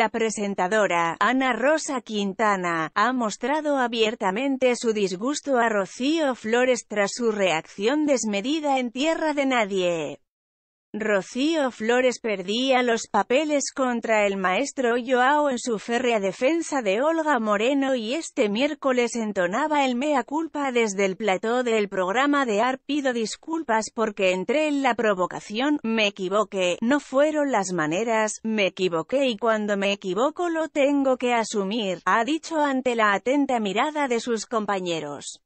La presentadora, Ana Rosa Quintana, ha mostrado abiertamente su disgusto a Rocío Flores tras su reacción desmedida en Tierra de Nadie. Rocío Flores perdía los papeles contra el maestro Joao en su férrea defensa de Olga Moreno y este miércoles entonaba el mea culpa desde el plató del programa de Arpido disculpas porque entré en la provocación, me equivoqué, no fueron las maneras, me equivoqué y cuando me equivoco lo tengo que asumir, ha dicho ante la atenta mirada de sus compañeros.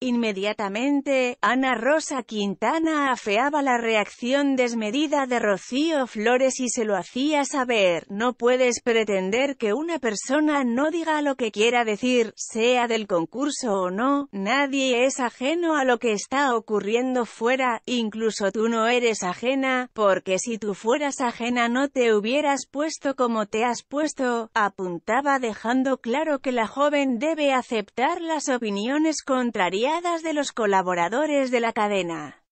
Inmediatamente, Ana Rosa Quintana afeaba la reacción desmedida de Rocío Flores y se lo hacía saber, no puedes pretender que una persona no diga lo que quiera decir, sea del concurso o no, nadie es ajeno a lo que está ocurriendo fuera, incluso tú no eres ajena, porque si tú fueras ajena no te hubieras puesto como te has puesto, apuntaba dejando claro que la joven debe aceptar las opiniones contrarias de los colaboradores de la cadena.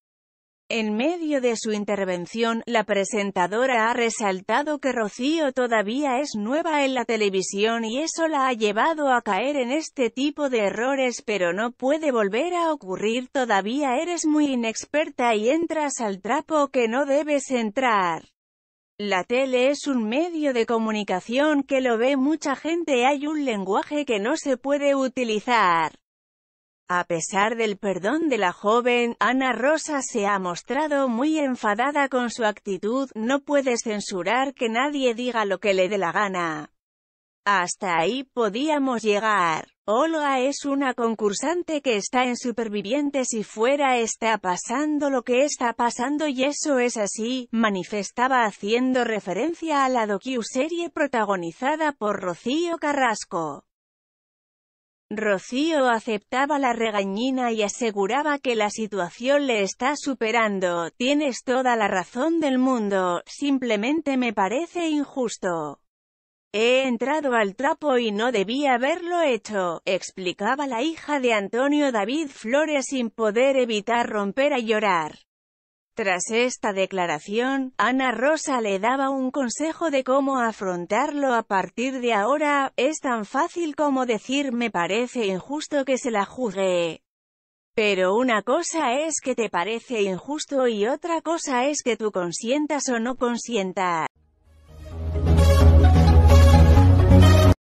En medio de su intervención, la presentadora ha resaltado que Rocío todavía es nueva en la televisión y eso la ha llevado a caer en este tipo de errores pero no puede volver a ocurrir todavía eres muy inexperta y entras al trapo que no debes entrar. La tele es un medio de comunicación que lo ve mucha gente hay un lenguaje que no se puede utilizar. A pesar del perdón de la joven, Ana Rosa se ha mostrado muy enfadada con su actitud, no puede censurar que nadie diga lo que le dé la gana. Hasta ahí podíamos llegar. Olga es una concursante que está en Supervivientes y fuera está pasando lo que está pasando y eso es así, manifestaba haciendo referencia a la docu-serie protagonizada por Rocío Carrasco. Rocío aceptaba la regañina y aseguraba que la situación le está superando, tienes toda la razón del mundo, simplemente me parece injusto. He entrado al trapo y no debía haberlo hecho, explicaba la hija de Antonio David Flores sin poder evitar romper a llorar. Tras esta declaración, Ana Rosa le daba un consejo de cómo afrontarlo a partir de ahora, es tan fácil como decir me parece injusto que se la juzgue. Pero una cosa es que te parece injusto y otra cosa es que tú consientas o no consientas.